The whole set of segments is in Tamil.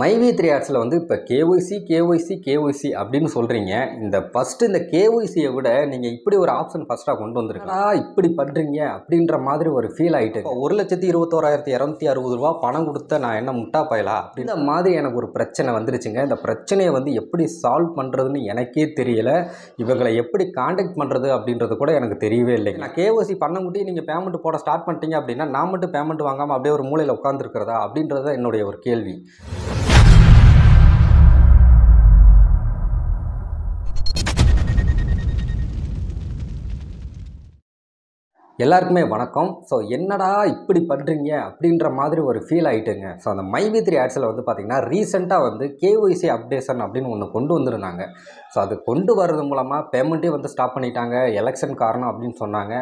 மைவி த்ரீ ஆட்ஸில் வந்து இப்போ கேஒய்சி கேஒய்சி கேஒய்சி அப்படின்னு சொல்கிறீங்க இந்த ஃபஸ்ட்டு இந்த கேஒய்சியை விட நீங்கள் இப்படி ஒரு ஆப்ஷன் ஃபஸ்ட்டாக கொண்டு வந்துருக்கா இப்படி பண்ணுறீங்க அப்படின்ற மாதிரி ஒரு ஃபீல் ஆகிட்டு ஒரு லட்சத்தி இருபத்தோராயிரத்தி இரநூத்தி அறுபது ரூபா பணம் கொடுத்த நான் என்ன முட்டா பயலா அப்படின்ற மாதிரி எனக்கு ஒரு பிரச்சனை வந்துருச்சுங்க இந்த பிரச்சனையை வந்து எப்படி சால்வ் பண்ணுறதுன்னு எனக்கே தெரியல இவங்களை எப்படி காண்டாக்ட் பண்ணுறது அப்படின்றது கூட எனக்கு தெரியவே இல்லை நான் கேஒய்சி பண்ண முடியும் நீங்கள் பேமெண்ட் போட ஸ்டார்ட் பண்ணிட்டீங்க அப்படின்னா நான் மட்டும் பேமெண்ட் வாங்காமல் அப்படியே ஒரு மூலையில் உட்காந்துருக்கிறதா அப்படின்றது என்னுடைய ஒரு கேள்வி எல்லாருக்குமே வணக்கம் ஸோ என்னடா இப்படி பண்ணுறீங்க அப்படின்ற மாதிரி ஒரு ஃபீல் ஆகிட்டுங்க ஸோ அந்த மைவி த்ரீ ஆட்ஸில் வந்து பார்த்திங்கன்னா ரீசெண்டாக வந்து கேஒய்சி அப்டேஷன் அப்படின்னு ஒன்று கொண்டு வந்திருந்தாங்க ஸோ அது கொண்டு வர்றது மூலமாக பேமெண்ட்டே வந்து ஸ்டாப் பண்ணிட்டாங்க எலெக்ஷன் காரணம் அப்படின்னு சொன்னாங்க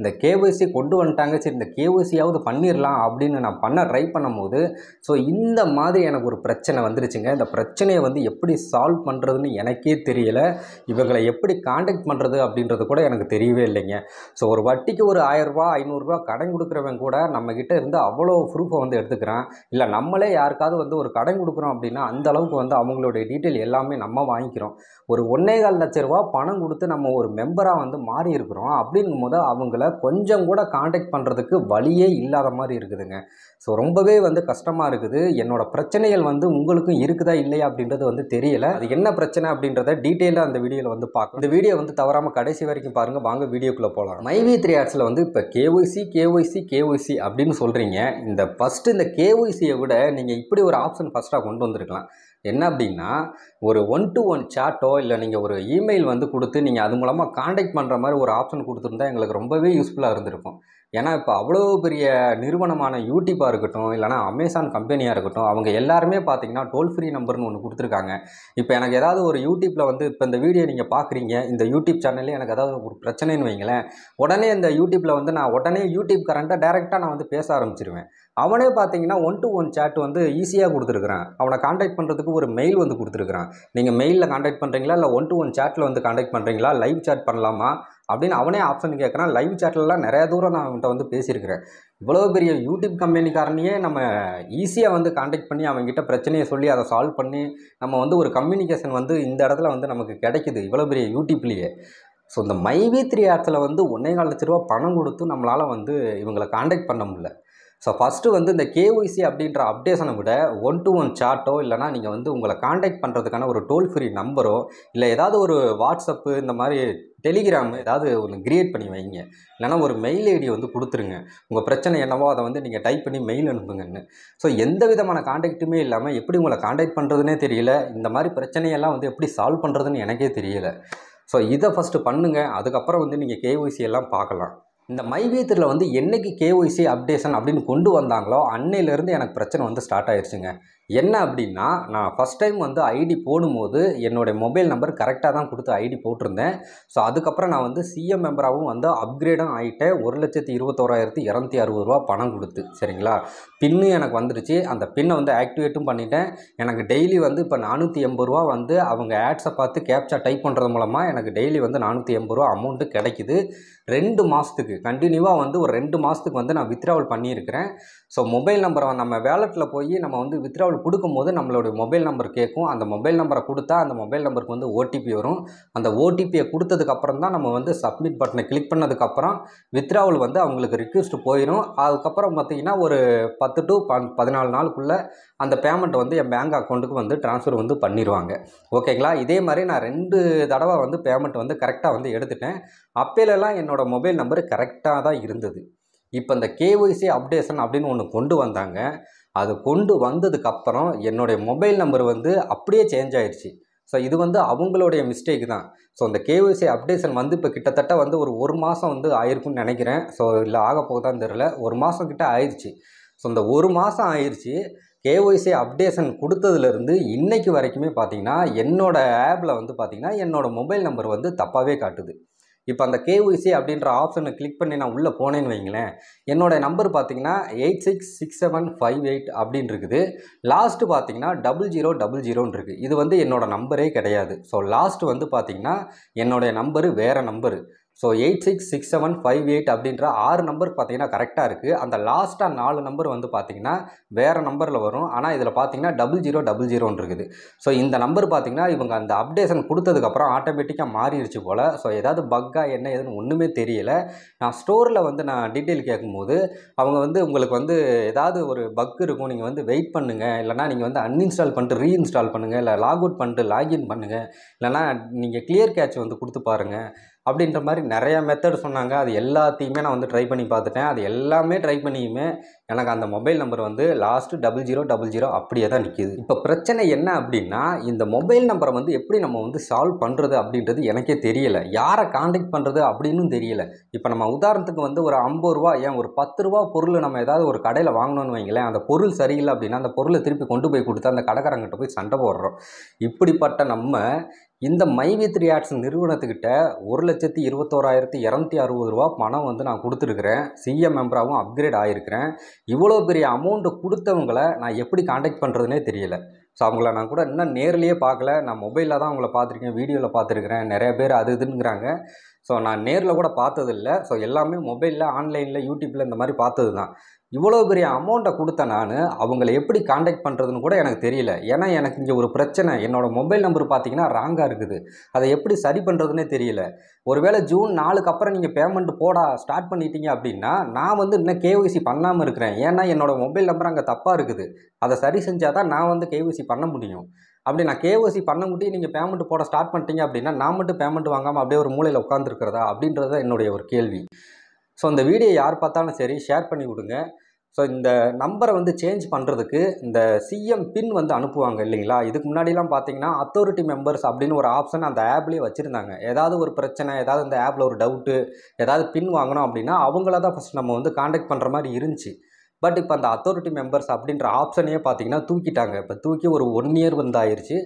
இந்த கேஒய்சி கொண்டு வந்துட்டாங்க சரி இந்த கேஒய்சியாவது பண்ணிடலாம் அப்படின்னு நான் பண்ண ட்ரை பண்ணும்போது ஸோ இந்த மாதிரி எனக்கு ஒரு பிரச்சனை வந்துருச்சுங்க இந்த பிரச்சனையை வந்து எப்படி சால்வ் பண்ணுறதுன்னு எனக்கே தெரியலை இவங்களை எப்படி காண்டாக்ட் பண்ணுறது அப்படின்றது கூட எனக்கு தெரியவே இல்லைங்க ஸோ ஒரு வட்டிக்கு ஒரு ஆயிரரூபா ஐநூறுரூவா கடன் கொடுக்குறவன் கூட நம்மக்கிட்ட இருந்து அவ்வளோ ப்ரூஃபை வந்து எடுத்துக்கிறான் இல்லை நம்மளே யாருக்காவது வந்து ஒரு கடன் கொடுக்குறோம் அப்படின்னா அந்த அளவுக்கு வந்து அவங்களுடைய டீட்டெயில் எல்லாமே நம்ம வாங்கிக்கிறோம் ஒரு ஒன்றே கால் லட்ச ரூபா பணம் கொடுத்து நம்ம ஒரு மெம்பராக வந்து மாறி இருக்கிறோம் அப்படிங்கும் போது அவங்கள கொஞ்சம் கூட காண்டாக்ட் பண்ணுறதுக்கு வழியே இல்லாத மாதிரி இருக்குதுங்க ஸோ ரொம்பவே வந்து கஷ்டமாக இருக்குது என்னோடய பிரச்சனைகள் வந்து உங்களுக்கும் இருக்குதா இல்லையா அப்படின்றது வந்து தெரியல அது என்ன பிரச்சனை அப்படின்றத டீட்டெயிலாக அந்த வீடியோவில் வந்து பார்க்கணும் இந்த வீடியோ வந்து தவறாமல் கடைசி வரைக்கும் பாருங்கள் வாங்க வீடியோக்குள்ளே போகலாம் மைவி த்ரீ ஆர்ட்ஸில் வந்து வந்து இப்போ கேஒய்சி கேஒய்சி கேஒய்சி அப்படின்னு சொல்கிறீங்க இந்த ஃபஸ்ட்டு இந்த கேஒய்சியை விட நீங்கள் இப்படி ஒரு ஆப்ஷன் ஃபஸ்ட்டாக கொண்டு வந்திருக்கலாம் என்ன அப்படின்னா ஒரு ஒன் டு ஒன் சாட்டோ இல்லை நீங்கள் ஒரு இமெயில் வந்து கொடுத்து நீங்கள் அது மூலமாக காண்டாக்ட் பண்ணுற மாதிரி ஒரு ஆப்ஷன் கொடுத்துருந்தா எங்களுக்கு ரொம்பவே யூஸ்ஃபுல்லாக இருந்திருக்கும் ஏன்னா இப்போ அவ்வளோ பெரிய நிறுவனமான யூடியூப்பாக இருக்கட்டும் இல்லைனா அமேசான் கம்பெனியாக இருக்கட்டும் அவங்க எல்லாருமே பார்த்தீங்கன்னா டோல் ஃப்ரீ நம்பர்னு ஒன்று கொடுத்துருக்காங்க இப்போ எனக்கு ஏதாவது ஒரு யூடியூப்பில் வந்து இப்போ இந்த வீடியோ நீங்கள் பார்க்குறீங்க இந்த யூடியூப் சேனல்லே எனக்கு ஏதாவது ஒரு பிரச்சனைன்னு வைங்களேன் உடனே இந்த யூடியூப்பில் வந்து நான் உடனே யூடியூப் கரண்ட்டாக டேரெக்டாக நான் வந்து பேச ஆரம்பிச்சிருவேன் அவனே பார்த்தீங்கன்னா ஒன் டு ஒன் சேட் வந்து ஈஸியாக கொடுத்துருக்குறான் அவனை காண்டாக்ட் பண்ணுறதுக்கு ஒரு மெயில் வந்து கொடுத்துருக்குறான் நீங்கள் மெயிலில் காண்டாக்ட் பண்ணுறீங்களா இல்லை ஒன் டு ஒன் சேட்டில் வந்து காண்டாக்ட் பண்ணுறீங்களா லைவ் சேட் பண்ணலாமா அப்படின்னு அவனே ஆப்ஷன் கேட்குறான் லைவ் சேட்லலாம் நிறைய தூரம் நான் அவன்கிட்ட வந்து பேசியிருக்கிறேன் இவ்வளோ பெரிய யூடியூப் கம்பெனிக்காரனையே நம்ம ஈஸியாக வந்து காண்டாக்ட் பண்ணி அவங்ககிட்ட பிரச்சனையை சொல்லி அதை சால்வ் பண்ணி நம்ம வந்து ஒரு கம்யூனிகேஷன் வந்து இந்த இடத்துல வந்து நமக்கு கிடைக்குது இவ்வளோ பெரிய யூடியூப்லேயே ஸோ இந்த மைவி த்ரீ ஆப்ஸில் வந்து ஒன்றே கால் லட்ச ரூபா பணம் கொடுத்து நம்மளால் வந்து இவங்களை காண்டாக்ட் பண்ண முடியல ஸோ ஃபஸ்ட்டு வந்து இந்த கேஒய்சி அப்படின்ற அப்டேஷனை விட ஒன் டு ஒன் சாட்டோ இல்லைனா நீங்கள் வந்து உங்களை காண்டாக்ட் பண்ணுறதுக்கான ஒரு டோல் ஃப்ரீ நம்பரோ இல்லை ஏதாவது ஒரு வாட்ஸ்அப்பு இந்த மாதிரி டெலிகிராம் ஏதாவது ஒன்று கிரியேட் பண்ணி வைங்க இல்லைனா ஒரு மெயில் ஐடி வந்து கொடுத்துருங்க உங்கள் பிரச்சனை என்னவோ அதை வந்து நீங்கள் டைப் பண்ணி மெயில் அனுப்புங்கன்னு ஸோ எந்த விதமான காண்டாக்ட்டுமே இல்லாமல் எப்படி உங்களை காண்டாக்ட் பண்ணுறதுனே தெரியல இந்த மாதிரி பிரச்சனையெல்லாம் வந்து எப்படி சால்வ் பண்ணுறதுன்னு எனக்கே தெரியல ஸோ இதை ஃபஸ்ட்டு பண்ணுங்கள் அதுக்கப்புறம் வந்து நீங்கள் கேஒய்சி எல்லாம் பார்க்கலாம் இந்த மைவேத்தரில் வந்து என்றைக்கு கேஒய்சி அப்டேஷன் அப்படின்னு கொண்டு வந்தாங்களோ அன்னையிலேருந்து எனக்கு பிரச்சனை வந்து ஸ்டார்ட் ஆயிடுச்சுங்க என்ன அப்படின்னா நான் ஃபஸ்ட் டைம் வந்து ஐடி போடும்போது என்னுடைய மொபைல் நம்பர் கரெக்டாக தான் கொடுத்து ஐடி போட்டிருந்தேன் ஸோ அதுக்கப்புறம் நான் வந்து சிஎம் மெம்பராகவும் வந்து அப்கிரேடும் ஆகிட்டேன் ஒரு லட்சத்தி இருபத்தோராயிரத்தி இரநூத்தி அறுபது ரூபா பணம் கொடுத்து சரிங்களா பின்னு எனக்கு வந்துருச்சு அந்த பின்னை வந்து ஆக்டிவேட்டும் பண்ணிட்டேன் எனக்கு டெய்லி வந்து இப்போ நானூற்றி எண்பது ரூபா வந்து அவங்க ஆட்ஸை பார்த்து கேப்சா டைப் பண்ணுறது மூலமாக எனக்கு டெய்லி வந்து நானூற்றி எண்பது ரூபா அமௌண்ட்டு கிடைக்கிது ரெண்டு மாதத்துக்கு கண்டினியூவாக வந்து ஒரு ரெண்டு மாதத்துக்கு வந்து நான் வித்ராவல் பண்ணியிருக்கிறேன் ஸோ மொபைல் நம்பரை நம்ம வேலெட்டில் போய் நம்ம வந்து வித்ராவல் நம்பர் கொடுக்கும்போது நம்மளுடைய மொபைல் நம்பர் கேட்கும் அந்த மொபைல் நம்பரை கொடுத்தா அந்த மொபைல் நம்பருக்கு வந்து ஓடிபி வரும் அந்த ஓடிபியை கொடுத்ததுக்கப்புறம் தான் நம்ம வந்து சப்மிட் பட்டனை கிளிக் பண்ணதுக்கப்புறம் வித்ராவல் வந்து அவங்களுக்கு ரிக்வஸ்ட்டு போயிடும் அதுக்கப்புறம் பார்த்திங்கன்னா ஒரு பத்து டு பதினாலு நாளுக்குள்ளே அந்த பேமெண்ட் வந்து என் பேங்க் அக்கௌண்ட்டுக்கு வந்து ட்ரான்ஸ்ஃபர் வந்து பண்ணிடுவாங்க ஓகேங்களா இதே மாதிரி நான் ரெண்டு தடவை வந்து பேமெண்ட் வந்து கரெக்டாக வந்து எடுத்துட்டேன் அப்போலலாம் என்னோடய மொபைல் நம்பர் கரெக்டாக தான் இருந்தது இப்போ இந்த கேஒய்சி அப்டேஷன் அப்படின்னு ஒன்று கொண்டு வந்தாங்க அது கொண்டு வந்ததுக்கப்புறம் என்னுடைய மொபைல் நம்பர் வந்து அப்படியே சேஞ்ச் ஆயிடுச்சு ஸோ இது வந்து அவங்களுடைய மிஸ்டேக் தான் ஸோ இந்த கேவிசி அப்டேஷன் வந்து இப்போ கிட்டத்தட்ட வந்து ஒரு ஒரு மாதம் வந்து ஆயிருக்குன்னு நினைக்கிறேன் ஸோ இல்லை ஆக போகுதான்னு தெரில ஒரு மாதம் கிட்ட ஆயிடுச்சு ஸோ இந்த ஒரு மாதம் ஆயிடுச்சு கேஒய்சி அப்டேஷன் கொடுத்ததுலேருந்து இன்றைக்கு வரைக்குமே பார்த்திங்கன்னா என்னோடய ஆப்பில் வந்து பார்த்திங்கன்னா என்னோடய மொபைல் நம்பர் வந்து தப்பாகவே காட்டுது இப்போ அந்த கேஒய்சி அப்படின்ற ஆப்ஷனை கிளிக் பண்ணி நான் உள்ளே போனேன்னு வைங்களேன் என்னோடய நம்பர் பார்த்தீங்கன்னா eight six six seven five eight அப்படின்னு இருக்குது லாஸ்ட்டு பார்த்தீங்கன்னா டபுள் ஜீரோ டபுள் ஜீரோன்னு இருக்குது இது வந்து என்னோடய நம்பரே கிடையாது ஸோ லாஸ்ட்டு வந்து பார்த்திங்கன்னா என்னுடைய நம்பரு வேறு number so eight six six seven five eight அப்படின்ற ஆறு நம்பர் பார்த்தீங்கன்னா கரெக்டாக இருக்குது அந்த லாஸ்ட்டாக நாலு நம்பர் வந்து பார்த்தீங்கன்னா வேறு நம்பரில் வரும் ஆனால் இதில் பார்த்தீங்கன்னா டபுள் ஜீரோ டபுள் ஜீரோன்னு இருக்குது ஸோ இந்த நம்பர் பார்த்தீங்கன்னா இவங்க அந்த அப்டேஷன் கொடுத்ததுக்கப்புறம் ஆட்டோமேட்டிக்காக மாறிடுச்சு போல் ஸோ ஏதாவது பக்காக என்ன ஏதுன்னு ஒன்றுமே தெரியல நான் ஸ்டோரில் வந்து நான் டீட்டெயில் கேட்கும்போது அவங்க வந்து உங்களுக்கு வந்து ஏதாவது ஒரு பக் இருக்கும் நீங்கள் வந்து வெயிட் பண்ணுங்கள் இல்லைனா நீங்கள் வந்து அன்இன்ஸ்டால் பண்ணிட்டு ரீஇன்ஸ்டால் பண்ணுங்கள் இல்லை லாக் அவுட் பண்ணிட்டு லாகின் பண்ணுங்கள் இல்லைனா நீங்கள் கிளியர் கேட்ச் வந்து கொடுத்து பாருங்கள் அப்படின்ற மாதிரி நிறையா மெத்தட் சொன்னாங்க அது எல்லாத்தையுமே நான் வந்து ட்ரை பண்ணி பார்த்துட்டேன் அது எல்லாமே ட்ரை பண்ணியுமே எனக்கு அந்த மொபைல் நம்பர் வந்து last double zero double zero அப்படியே தான் நிற்கிது இப்போ பிரச்சனை என்ன அப்படின்னா இந்த மொபைல் நம்பரை வந்து எப்படி நம்ம வந்து சால்வ் பண்ணுறது அப்படின்றது எனக்கே தெரியலை யாரை காண்டாக்ட் பண்ணுறது அப்படின்னு தெரியலை இப்போ நம்ம உதாரணத்துக்கு வந்து ஒரு ஐம்பது ரூபா ஏன் ஒரு பத்து ரூபா பொருள் நம்ம ஏதாவது ஒரு கடையில் வாங்கணும்னு வைங்களேன் அந்த பொருள் சரியில்லை அப்படின்னா அந்த பொருளை திருப்பி கொண்டு போய் கொடுத்து அந்த கடைக்காரங்கிட்ட போய் சண்டை போடுறோம் இப்படிப்பட்ட நம்ம இந்த மைவி த்ரீ ஆட்ஸ் நிறுவனத்துக்கிட்ட ஒரு லட்சத்தி இருபத்தோராயிரத்தி இரநூத்தி அறுபது ரூபா பணம் வந்து நான் கொடுத்துருக்குறேன் சிஎம் மெம்பராகவும் அப்கிரேட் ஆகிருக்கிறேன் இவ்வளோ பெரிய அமௌண்ட்டு கொடுத்தவங்களை நான் எப்படி காண்டாக்ட் பண்ணுறதுனே தெரியல ஸோ அவங்கள நான் கூட இன்னும் நேரிலேயே பார்க்கல நான் மொபைலில் தான் அவங்கள பார்த்துருக்கேன் வீடியோவில் பார்த்துருக்குறேன் நிறைய பேர் அது இதுங்கிறாங்க ஸோ நான் நேரில் கூட பார்த்ததில்ல ஸோ எல்லாமே மொபைலில் ஆன்லைனில் யூடியூப்பில் இந்த மாதிரி பார்த்தது தான் இவ்வளோ பெரிய அமௌண்ட்டை கொடுத்த நான் அவங்கள எப்படி காண்டாக்ட் பண்ணுறதுன்னு கூட எனக்கு தெரியல ஏன்னா எனக்கு இங்கே ஒரு பிரச்சனை என்னோடய மொபைல் நம்பர் பார்த்தீங்கன்னா ராங்காக இருக்குது அதை எப்படி சரி பண்ணுறதுனே தெரியல ஒருவேளை ஜூன் நாலுக்கு அப்புறம் நீங்கள் பேமெண்ட் போட ஸ்டார்ட் பண்ணிட்டீங்க அப்படின்னா நான் வந்து இன்னும் கேஒய்சி பண்ணாமல் இருக்கிறேன் ஏன்னா என்னோடய மொபைல் நம்பர் அங்கே தப்பாக இருக்குது அதை சரி செஞ்சால் தான் நான் வந்து கேஒய்சி பண்ண முடியும் அப்படி நான் கேஓசி பண்ண முடியும் நீங்கள் பேமெண்ட் போட ஸ்டார்ட் பண்ணிட்டீங்க அப்படின்னா நான் மட்டும் பேமெண்ட் வாங்காமல் அப்படியே ஒரு மூலையில் உட்காந்துருக்கிறதா அப்படின்றது தான் என்னுடைய ஒரு கேள்வி ஸோ அந்த வீடியோ யார் பார்த்தாலும் சரி ஷேர் பண்ணி கொடுங்க ஸோ இந்த நம்பரை வந்து சேஞ்ச் பண்ணுறதுக்கு இந்த சிஎம் பின் வந்து அனுப்புவாங்க இல்லைங்களா இதுக்கு முன்னாடிலாம் பார்த்தீங்கன்னா அத்தாரிட்டி மெம்பர்ஸ் அப்படின்னு ஒரு ஆப்ஷன் அந்த ஆப்லேயே வச்சுருந்தாங்க ஏதாவது ஒரு பிரச்சனை ஏதாவது இந்த ஆப்பில் ஒரு டவுட்டு ஏதாவது பின் வாங்கினோம் அப்படின்னா அவங்கள தான் ஃபஸ்ட் நம்ம வந்து காண்டாக்ட் பண்ணுற மாதிரி இருந்துச்சு பட் இப்போ அந்த அத்தாரிட்டி மெம்பர்ஸ் அப்படின்ற ஆப்ஷனே பார்த்தீங்கன்னா தூக்கிட்டாங்க இப்போ தூக்கி ஒரு ஒன் இயர் வந்து ஆயிடுச்சு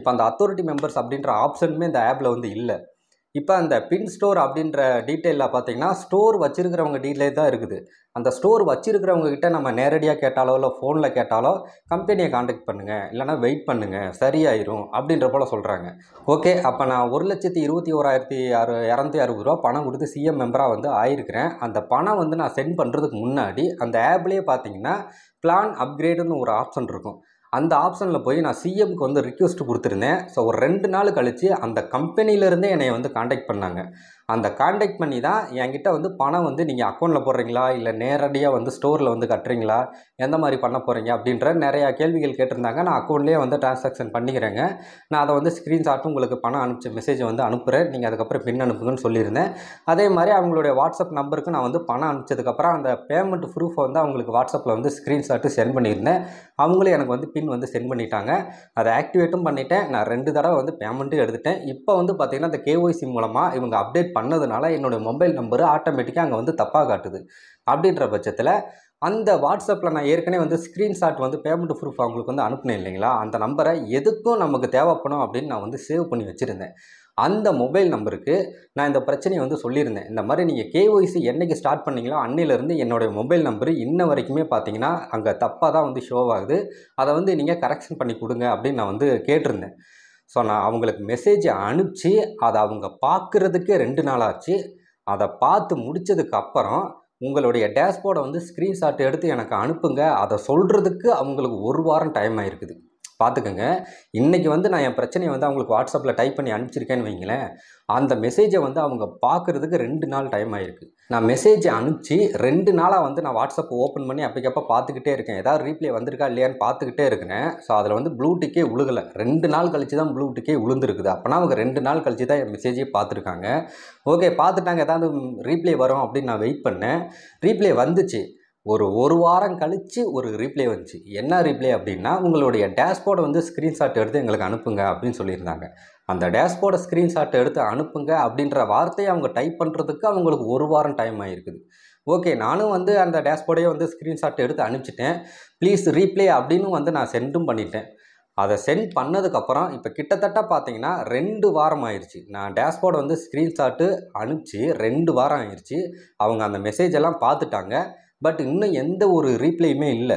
இப்போ அந்த அத்தாரிட்டி மெம்பர்ஸ் அப்படின்ற ஆப்ஷனுமே இந்த ஆப்பில் வந்து இல்லை இப்போ அந்த பின் ஸ்டோர் அப்படின்ற டீட்டெயிலில் பார்த்தீங்கன்னா ஸ்டோர் வச்சுருக்கிறவங்க டீட்டெயில் தான் இருக்குது அந்த ஸ்டோர் வச்சுருக்கிறவங்க கிட்டே நம்ம நேரடியாக கேட்டாலோ இல்லை ஃபோனில் கேட்டாலோ கம்பெனியை காண்டக்ட் பண்ணுங்கள் இல்லைனா வெயிட் பண்ணுங்கள் சரியாயிரும் அப்படின்ற போல் சொல்கிறாங்க ஓகே அப்போ நான் ஒரு லட்சத்தி இருபத்தி ஓராயிரத்தி அறு இரநூத்தி அறுபது ரூபா பணம் கொடுத்து சிஎம் மெம்பராக வந்து ஆயிருக்கிறேன் அந்த பணம் வந்து நான் சென்ட் பண்ணுறதுக்கு முன்னாடி அந்த ஆப்லேயே பார்த்தீங்கன்னா பிளான் அப்கிரேடுன்னு ஒரு ஆப்ஷன் இருக்கும் அந்த ஆப்ஷனில் போய் நான் சிஎம்க்கு வந்து ரிக்வெஸ்ட் கொடுத்துருந்தேன் ஸோ ஒரு ரெண்டு நாள் கழித்து அந்த கம்பெனியிலேருந்தே என்னை வந்து காண்டாக்ட் பண்ணாங்க அந்த காண்டாக்ட் பண்ணி தான் என்கிட்ட வந்து பணம் வந்து நீங்கள் அக்கௌண்ட்டில் போடுறீங்களா இல்லை நேரடியாக வந்து ஸ்டோரில் வந்து கட்டுறீங்களா எந்த மாதிரி பண்ண போகிறீங்க அப்படின்ற நிறையா கேள்விகள் கேட்டிருந்தாங்க நான் அக்கௌண்ட்லேயே வந்து டிரான்சாக்ஷன் பண்ணிக்கிறேங்க நான் அதை வந்து ஸ்க்ரீன்ஷாட்டும் உங்களுக்கு பணம் அனுப்பிச்ச மெசேஜ் வந்து அனுப்புகிறேன் நீங்கள் அதுக்கப்புறம் பின் அனுப்புங்கன்னு சொல்லியிருந்தேன் அதே மாதிரி அவங்களுடைய வாட்ஸ்அப் நம்பருக்கு நான் வந்து பணம் அனுப்பிச்சதுக்கப்புறம் அந்த பேமெண்ட் ப்ரூஃப் வந்து அவங்களுக்கு வாட்ஸ்அப்பில் வந்து ஸ்க்ரீன்ஷாட்டு சென்ட் பண்ணியிருந்தேன் அவங்களும் எனக்கு வந்து பின் வந்து சென்ட் பண்ணிட்டாங்க அதை ஆக்டிவேட்டும் பண்ணிவிட்டேன் நான் ரெண்டு தடவை வந்து பேமெண்ட்டும் எடுத்துட்டேன் இப்போ வந்து பார்த்திங்கன்னா அந்த கேஒய்சி மூலமாக இவங்க அப்டேட் பண்ணதுனால என்னுடைய மொபைல் நம்பர் ஆட்டோமேட்டிக்காக அங்கே வந்து தப்பாக காட்டுது அப்படின்ற பட்சத்தில் அந்த வாட்ஸ்அப்பில் நான் ஏற்கனவே வந்து ஸ்க்ரீன்ஷாட் வந்து பேமெண்ட் ப்ரூஃப் அவங்களுக்கு வந்து அனுப்பினேன் இல்லைங்களா அந்த நம்பரை எதுக்கும் நமக்கு தேவைப்படும் அப்படின்னு நான் வந்து சேவ் பண்ணி வச்சுருந்தேன் அந்த மொபைல் நம்பருக்கு நான் இந்த பிரச்சனையை வந்து சொல்லியிருந்தேன் இந்த மாதிரி நீங்கள் கேஒய்சி என்றைக்கு ஸ்டார்ட் பண்ணீங்களோ அன்னையிலேருந்து என்னுடைய மொபைல் நம்பரு இன்ன வரைக்குமே பார்த்தீங்கன்னா அங்கே தப்பாக தான் வந்து ஷோ ஆகுது அதை வந்து நீங்கள் கரெக்ஷன் பண்ணி கொடுங்க அப்படின்னு நான் வந்து கேட்டிருந்தேன் ஸோ நான் அவங்களுக்கு மெசேஜ் அனுப்பிச்சு அதை அவங்க பார்க்குறதுக்கே ரெண்டு நாள் ஆச்சு அதை பார்த்து முடித்ததுக்கப்புறம் உங்களுடைய டேஷ்போர்டை வந்து ஸ்க்ரீன்ஷாட் எடுத்து எனக்கு அனுப்புங்க அதை சொல்கிறதுக்கு அவங்களுக்கு ஒரு வாரம் டைம் ஆகிருக்குது பார்த்துக்கோங்க இன்றைக்கி வந்து நான் என் பிரச்சனையை வந்து அவங்களுக்கு வாட்ஸ்அப்பில் டைப் பண்ணி அனுப்பிச்சிருக்கேன்னு வைங்களேன் அந்த மெசேஜை வந்து அவங்க பார்க்குறதுக்கு ரெண்டு நாள் டைம் ஆகிருக்கு நான் மெசேஜ் அனுப்பிச்சி ரெண்டு நாளாக வந்து நான் வாட்ஸ்அப் ஓப்பன் பண்ணி அப்பக்கப்போ பார்த்துக்கிட்டே இருக்கேன் ஏதாவது ரீப்ளை வந்திருக்கா இல்லையான்னு பார்த்துக்கிட்டே இருக்கிறேன் ஸோ அதில் வந்து ப்ளூ டிக்கே விழுகலை ரெண்டு நாள் கழித்து தான் ப்ளூ டிக்கே விழுந்துருக்குது அப்போனா அவங்க ரெண்டு நாள் கழித்து தான் என் மெசேஜே பார்த்துருக்காங்க ஓகே பார்த்துட்டாங்க ஏதாவது ரீப்ளே வரும் அப்படின்னு நான் வெயிட் பண்ணேன் ரீப்ளே வந்துச்சு ஒரு ஒரு வாரம் கழித்து ஒரு ரீப்ளை வந்துச்சு என்ன ரீப்ளை அப்படின்னா உங்களுடைய டேஷ்போர்டை வந்து ஸ்க்ரீன்ஷாட் எடுத்து எங்களுக்கு அனுப்புங்க அப்படின்னு சொல்லியிருந்தாங்க அந்த டேஷ்போர்டை ஸ்க்ரீன்ஷாட் எடுத்து அனுப்புங்க அப்படின்ற வார்த்தையை அவங்க டைப் பண்ணுறதுக்கு அவங்களுக்கு ஒரு வாரம் டைம் ஆகிருக்குது ஓகே நானும் வந்து அந்த டேஷ்போர்டையே வந்து ஸ்க்ரீன்ஷாட் எடுத்து அனுப்பிச்சிட்டேன் ப்ளீஸ் ரீப்ளே அப்படின்னு வந்து நான் சென்டும் பண்ணிட்டேன் அதை சென்ட் பண்ணதுக்கப்புறம் இப்போ கிட்டத்தட்ட பார்த்தீங்கன்னா ரெண்டு வாரம் ஆயிடுச்சு நான் டேஷ்போர்டை வந்து ஸ்க்ரீன்ஷாட்டு அனுப்பிச்சு ரெண்டு வாரம் ஆயிடுச்சு அவங்க அந்த மெசேஜ் எல்லாம் பார்த்துட்டாங்க பட் இன்னும் எந்த ஒரு ரீப்ளைமே இல்லை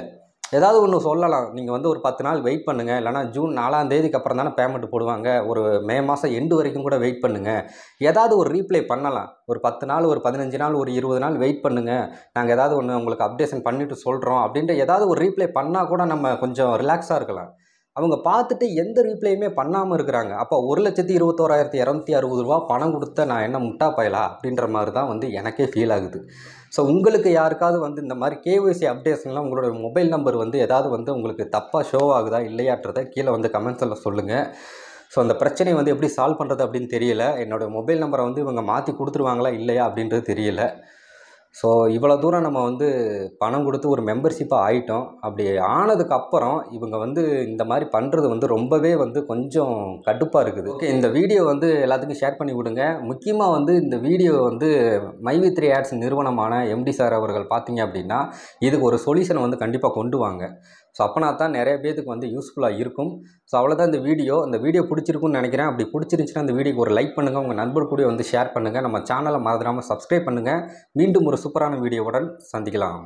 ஏதாவது ஒன்று சொல்லலாம் நீங்கள் வந்து ஒரு பத்து நாள் வெயிட் பண்ணுங்கள் இல்லைனா ஜூன் நாலாம் தேதிக்கு அப்புறம் தானே பேமெண்ட் போடுவாங்க ஒரு மே மாதம் எண்டு வரைக்கும் கூட வெயிட் பண்ணுங்கள் ஏதாவது ஒரு ரீப்ளை பண்ணலாம் ஒரு பத்து நாள் ஒரு பதினஞ்சு நாள் ஒரு இருபது நாள் வெயிட் பண்ணுங்கள் நாங்கள் ஏதாவது ஒன்று உங்களுக்கு அப்டேஷன் பண்ணிவிட்டு சொல்கிறோம் அப்படின்ற ஏதாவது ஒரு ரீப்ளை பண்ணால் கூட நம்ம கொஞ்சம் ரிலாக்ஸாக இருக்கலாம் அவங்க பார்த்துட்டு எந்த ரீப்ளேயுமே பண்ணாமல் இருக்கிறாங்க அப்போ ஒரு லட்சத்தி இருபத்தோராயிரத்தி இரநூத்தி அறுபது ரூபா பணம் கொடுத்த நான் என்ன முட்டா பயலா அப்படின்ற மாதிரி தான் வந்து எனக்கே ஃபீல் ஆகுது ஸோ உங்களுக்கு யாருக்காவது வந்து இந்த மாதிரி கேஒய்சி அப்டேஷன்லாம் உங்களோட மொபைல் நம்பர் வந்து ஏதாவது வந்து உங்களுக்கு தப்பாக ஷோ ஆகுதா இல்லையான்றதை கீழே வந்து கமெண்ட்ஸில் சொல்லுங்கள் ஸோ அந்த பிரச்சனையை வந்து எப்படி சால்வ் பண்ணுறது அப்படின்னு தெரியல என்னோடய மொபைல் நம்பரை வந்து இவங்க மாற்றி கொடுத்துருவாங்களா இல்லையா அப்படின்றது தெரியல ஸோ இவ்வளோ தூரம் நம்ம வந்து பணம் கொடுத்து ஒரு மெம்பர்ஷிப்பாக ஆகிட்டோம் அப்படி ஆனதுக்கப்புறம் இவங்க வந்து இந்த மாதிரி பண்ணுறது வந்து ரொம்பவே வந்து கொஞ்சம் கடுப்பாக இருக்குது ஓகே இந்த வீடியோ வந்து எல்லாத்துக்கும் ஷேர் பண்ணி விடுங்க முக்கியமாக வந்து இந்த வீடியோ வந்து மைவி த்ரீ ஆட்ஸ் நிறுவனமான எம்டி சார் அவர்கள் பார்த்தீங்க அப்படின்னா இதுக்கு ஒரு சொல்யூஷனை வந்து கண்டிப்பாக கொண்டு வாங்க ஸோ அப்போனா தான் நிறைய பேத்துக்கு வந்து யூஸ்ஃபுல்லாக இருக்கும் ஸோ அவ்வளோதான் இந்த வீடியோ இந்த வீடியோ பிடிச்சிருக்குன்னு நினைக்கிறேன் அப்படி பிடிச்சிருந்துச்சுன்னா அந்த வீடியோக்கு ஒரு லைக் பண்ணுங்கள் உங்கள் நண்பர் கூட வந்து ஷேர் பண்ணுங்கள் நம்ம சேனலை மறந்துடாமல் சப்ஸ்கிரைப் பண்ணுங்கள் மீண்டும் ஒரு சூப்பரான வீடியோவுடன் சந்திக்கலாம்